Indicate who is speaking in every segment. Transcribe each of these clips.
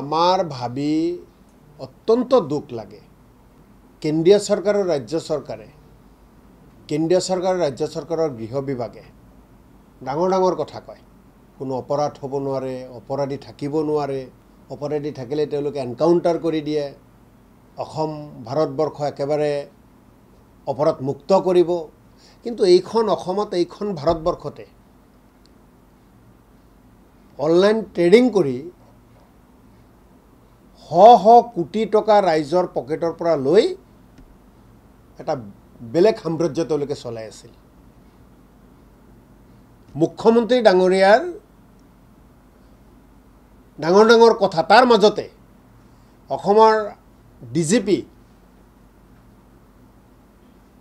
Speaker 1: আমাৰ ভাবি অত্যন্ত দুখ লাগে কেন্দ্ৰীয় চৰকাৰ আৰু ৰাজ্য চৰকাৰে কেন্দ্ৰীয় চৰকাৰ আৰু ৰাজ্য চৰকাৰৰ গৃহ বিভাগে ডাঙৰ ডাঙৰ কথা কয় কোনো অপৰাধ হ'ব নোৱাৰে অপৰাধী থাকিব নোৱাৰে অপৰাধী থাকিলে তেওঁলোকে এনকাউণ্টাৰ কৰি দিয়ে অসম ভাৰতবৰ্ষ একেবাৰে অপৰাধ মুক্ত কৰিব কিন্তু এইখন অসমত এইখন ভাৰতবৰ্ষতে অনলাইন ট্ৰেডিং কৰি শ শ কোটি টকা ৰাইজৰ পকেটৰ পৰা লৈ এটা বেলেগ সাম্ৰাজ্য তেওঁলোকে চলাই আছিল মুখ্যমন্ত্ৰী ডাঙৰীয়াৰ ডাঙৰ ডাঙৰ কথা তাৰ মাজতে অসমৰ ডি জি পি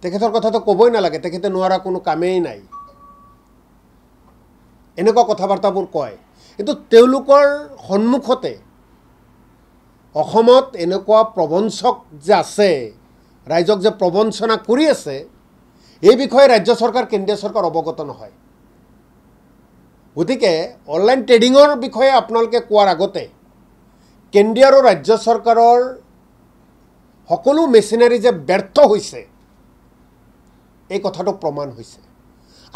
Speaker 1: তেখেতৰ কথাটো ক'বই নালাগে তেখেতে নোৱাৰা কোনো কামেই নাই এনেকুৱা কথা বাৰ্তাবোৰ কয় কিন্তু তেওঁলোকৰ সন্মুখতে অসমত এনেকুৱা প্ৰবঞ্চক যে আছে ৰাইজক যে প্ৰবঞ্চনা কৰি আছে এই বিষয়ে ৰাজ্য চৰকাৰ কেন্দ্ৰীয় চৰকাৰ অৱগত নহয় গতিকে অনলাইন ট্ৰেডিঙৰ বিষয়ে আপোনালোকে কোৱাৰ আগতে কেন্দ্ৰীয় আৰু ৰাজ্য চৰকাৰৰ সকলো মেচিনাৰী যে ব্যৰ্থ হৈছে এই কথাটো প্ৰমাণ হৈছে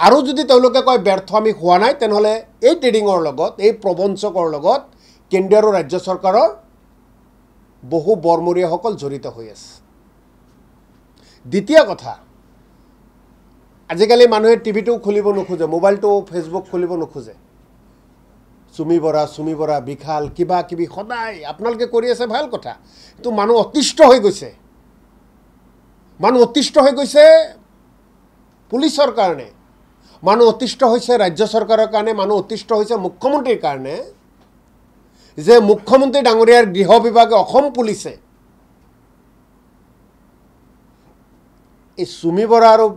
Speaker 1: আৰু যদি তেওঁলোকে কয় ব্যৰ্থ আমি হোৱা নাই তেনেহ'লে এই ট্ৰেডিঙৰ লগত এই প্ৰবঞ্চকৰ লগত কেন্দ্ৰীয় আৰু ৰাজ্য চৰকাৰৰ বহু বৰমৰীয়াসকল জড়িত হৈ আছে দ্বিতীয় কথা আজিকালি মানুহে টিভিটোও খুলিব নোখোজে মোবাইলটো ফেচবুক খুলিব নোখোজে চুমি বৰা চুমি বৰা বিশাল কিবা কিবি সদায় আপোনালোকে কৰি আছে ভাল কথা কিন্তু মানুহ অতিষ্ঠ হৈ গৈছে মানুহ অতিষ্ঠ হৈ গৈছে পুলিচৰ কাৰণে মানুহ অতিষ্ঠ হৈছে ৰাজ্য চৰকাৰৰ কাৰণে মানুহ অতিষ্ঠ হৈছে মুখ্যমন্ত্ৰীৰ কাৰণে যে মুখ্যমন্ত্ৰী ডাঙৰীয়াৰ গৃহ বিভাগে অসম পুলিচে এই চুমি বৰা আৰু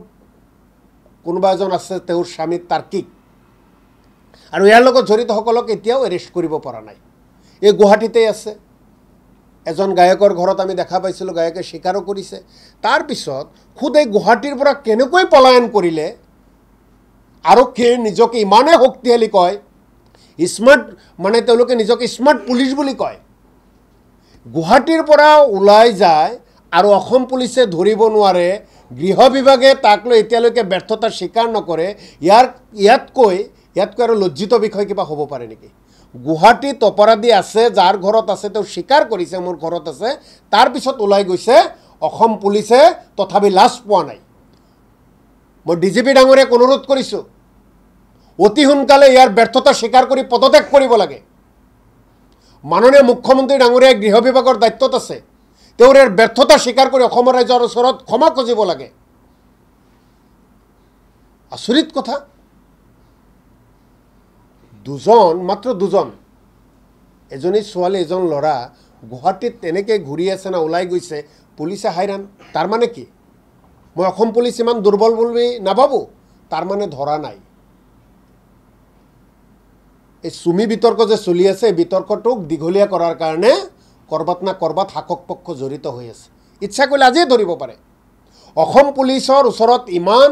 Speaker 1: কোনোবা এজন আছে তেওঁৰ স্বামী তাৰ্কিক আৰু ইয়াৰ লগত জড়িতসকলক এতিয়াও এৰেষ্ট কৰিব পৰা নাই এই গুহাটিতেই আছে এজন গায়কৰ ঘৰত আমি দেখা পাইছিলোঁ গায়কে স্বীকাৰো কৰিছে তাৰপিছত খুদ এই গুহাটিৰ পৰা কেনেকৈ পলায়ন কৰলে আৰক্ষীৰ নিজকে ইমানেই শক্তিশালী কয় স্মাৰ্ট মানে তেওঁলোকে নিজক স্মাৰ্ট পুলিচ বুলি কয় গুৱাহাটীৰ পৰা ওলাই যায় আৰু অসম পুলিচে ধৰিব নোৱাৰে গৃহ বিভাগে তাক লৈ এতিয়ালৈকে ব্যৰ্থতাৰ স্বীকাৰ নকৰে ইয়াৰ ইয়াতকৈ ইয়াতকৈ আৰু লজ্জিত বিষয় কিবা হ'ব পাৰে নেকি গুৱাহাটীত অপৰাধী আছে যাৰ ঘৰত আছে তেওঁ স্বীকাৰ কৰিছে মোৰ ঘৰত আছে তাৰপিছত ওলাই গৈছে অসম পুলিচে তথাপি লাজ পোৱা নাই মই ডি জি পি ডাঙৰীয়াক অনুৰোধ কৰিছোঁ অতি সোনকালে ইয়াৰ ব্যৰ্থতা স্বীকাৰ কৰি পদত্যাগ কৰিব লাগে মাননীয় মুখ্যমন্ত্ৰী ডাঙৰীয়াই গৃহ বিভাগৰ দায়িত্বত আছে তেওঁৰ ইয়াৰ ব্যৰ্থতা স্বীকাৰ কৰি অসমৰ ৰাইজৰ ওচৰত ক্ষমা খুজিব লাগে আচৰিত কথা দুজন মাত্ৰ দুজন এজনী ছোৱালী এজন ল'ৰা গুৱাহাটীত তেনেকৈ ঘূৰি আছে নে ওলাই গৈছে পুলিচে হাইৰাণ তাৰমানে কি মই অসম পুলিচ ইমান দুৰ্বল বুলি নাভাবোঁ তাৰমানে ধৰা নাই এই চুমি বিতৰ্ক যে চলি আছে এই বিতৰ্কটোক দীঘলীয়া কৰাৰ কাৰণে ক'ৰবাত না ক'ৰবাত শাসক পক্ষ জড়িত হৈ আছে ইচ্ছা কৰিলে আজিয়ে ধৰিব পাৰে অসম পুলিচৰ ওচৰত ইমান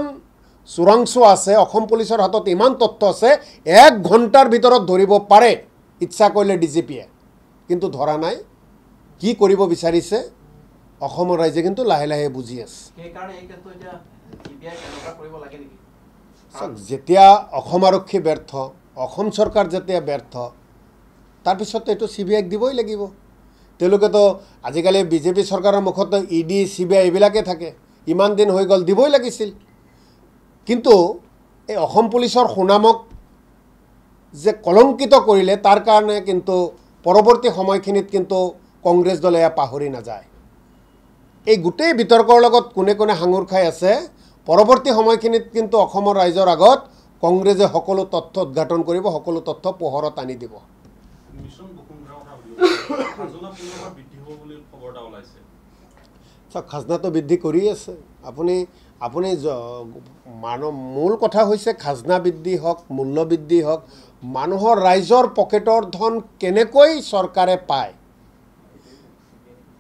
Speaker 1: চোৰাংচোৱা আছে অসম পুলিচৰ হাতত ইমান তথ্য আছে এক ঘণ্টাৰ ভিতৰত ধৰিব পাৰে ইচ্ছা কৰিলে ডি জি পিয়ে কিন্তু ধৰা নাই কি কৰিব বিচাৰিছে অসমৰ ৰাইজে কিন্তু লাহে লাহে বুজি আছে চাওক যেতিয়া অসম আৰক্ষী ব্যৰ্থ অসম চৰকাৰ যেতিয়া ব্যৰ্থ তাৰপিছত এইটো চি বি আইক দিবই লাগিব তেওঁলোকেতো আজিকালি বিজেপি চৰকাৰৰ মুখতো E e D C B I এইবিলাকে থাকে ইমান দিন হৈ গ'ল দিবই লাগিছিল কিন্তু এই অসম পুলিচৰ সুনামক যে কলংকিত কৰিলে তাৰ কাৰণে কিন্তু পৰৱৰ্তী সময়খিনিত কিন্তু কংগ্ৰেছ দলে এয়া পাহৰি নাযায় এই গোটেই বিতৰ্কৰ লগত কোনে কোনে সাঙুৰ খাই আছে পৰৱৰ্তী সময়খিনিত কিন্তু অসমৰ ৰাইজৰ আগত কংগ্ৰেছে সকলো তথ্য উদঘাটন কৰিব সকলো তথ্য পোহৰত আনি দিব খাজনাটো বৃদ্ধি কৰি আছে আপুনি আপুনি মানুহ মূল কথা হৈছে খাজনা বৃদ্ধি হওক মূল্য বৃদ্ধি হওক মানুহৰ ৰাইজৰ পকেটৰ ধন কেনেকৈ চৰকাৰে পায়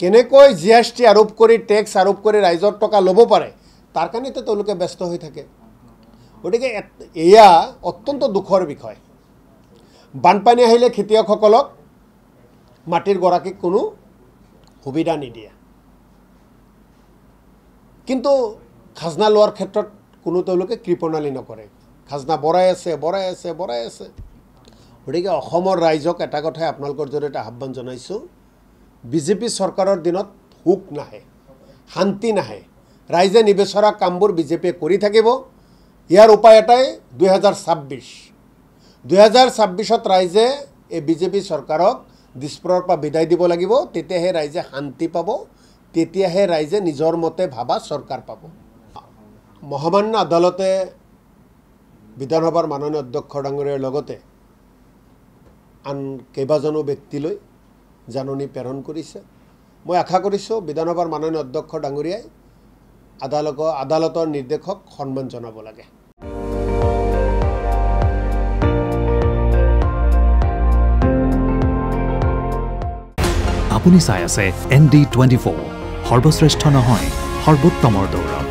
Speaker 1: কেনেকৈ জি এছ টি আৰোপ কৰি টেক্স আৰোপ কৰি ৰাইজৰ টকা ল'ব পাৰে তাৰ কাৰণেতো তেওঁলোকে ব্যস্ত হৈ থাকে গতিকে এয়া অত্যন্ত দুখৰ বিষয় বানপানী আহিলে খেতিয়কসকলক মাটিৰ গৰাকীক কোনো সুবিধা নিদিয়ে কিন্তু খাজনা লোৱাৰ ক্ষেত্ৰত কোনো তেওঁলোকে কৃপণালী নকৰে খাজনা বৰাই আছে বৰাই আছে বৰাই আছে গতিকে অসমৰ ৰাইজক এটা কথাই আপোনালোকৰ জৰিয়তে আহ্বান জনাইছোঁ বিজেপি চৰকাৰৰ দিনত সুখ নাহে শান্তি নাহে ৰাইজে নিবিচৰা কামবোৰ বিজেপিয়ে কৰি থাকিব ইয়াৰ উপায় এটাই দুহেজাৰ ছাব্বিছ দুহেজাৰ ছাব্বিছত ৰাইজে এই বিজেপি চৰকাৰক দিছপুৰৰ পৰা বিদায় দিব লাগিব তেতিয়াহে ৰাইজে শান্তি পাব তেতিয়াহে ৰাইজে নিজৰ মতে ভাবা চৰকাৰ পাব মহামান্য আদালতে বিধানসভাৰ মাননীয় অধ্যক্ষ ডাঙৰীয়াৰ লগতে আন কেইবাজনো ব্যক্তিলৈ জাননী প্ৰেৰণ কৰিছে মই আশা কৰিছোঁ বিধানসভাৰ মাননীয় অধ্যক্ষ ডাঙৰীয়াই আদালক আদালতৰ নিৰ্দেশক সন্মান জনাব লাগে আপুনি চাই আছে এন ডি টুৱেণ্টি ফ'ৰ সৰ্বশ্ৰেষ্ঠ নহয় সৰ্বোত্তমৰ দৌৰ